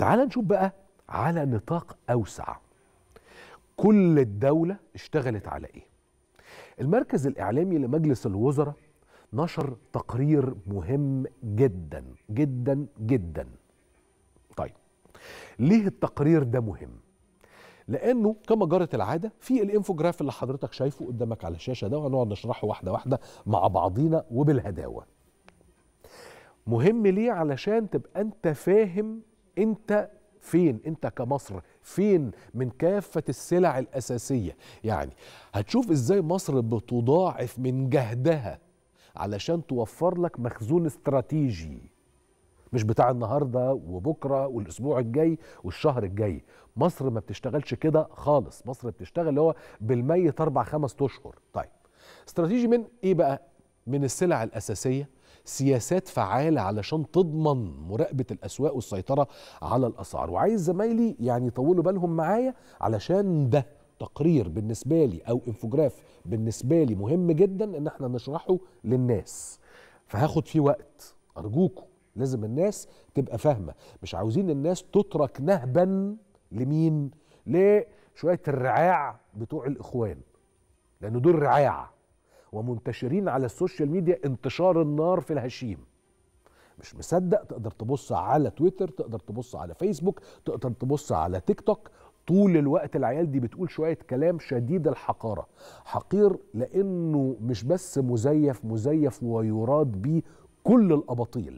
تعال نشوف بقى على نطاق أوسع كل الدولة اشتغلت على إيه المركز الإعلامي لمجلس الوزراء نشر تقرير مهم جدا جدا جدا طيب ليه التقرير ده مهم لانه كما جرت العاده في الانفوجراف اللي حضرتك شايفه قدامك على الشاشه ده وهنقعد نشرحه واحده واحده مع بعضينا وبالهداوه مهم ليه علشان تبقى انت فاهم انت فين انت كمصر فين من كافة السلع الأساسية يعني هتشوف ازاي مصر بتضاعف من جهدها علشان توفر لك مخزون استراتيجي مش بتاع النهارده وبكره والاسبوع الجاي والشهر الجاي مصر ما بتشتغلش كده خالص مصر بتشتغل اللي هو بالميت اربع خمس اشهر طيب استراتيجي من ايه بقى من السلع الاساسيه سياسات فعاله علشان تضمن مراقبه الاسواق والسيطره على الاسعار وعايز زمايلي يعني يطولوا بالهم معايا علشان ده تقرير بالنسبه لي او انفوجراف بالنسبه لي مهم جدا ان احنا نشرحه للناس فهاخد فيه وقت ارجوكم لازم الناس تبقى فاهمه مش عاوزين الناس تترك نهبا لمين لشويه الرعاع بتوع الاخوان لان دول رعاع ومنتشرين على السوشيال ميديا انتشار النار في الهشيم مش مصدق تقدر تبص على تويتر تقدر تبص على فيسبوك تقدر تبص على تيك توك طول الوقت العيال دي بتقول شوية كلام شديد الحقارة حقير لأنه مش بس مزيف مزيف ويراد بيه كل الأباطيل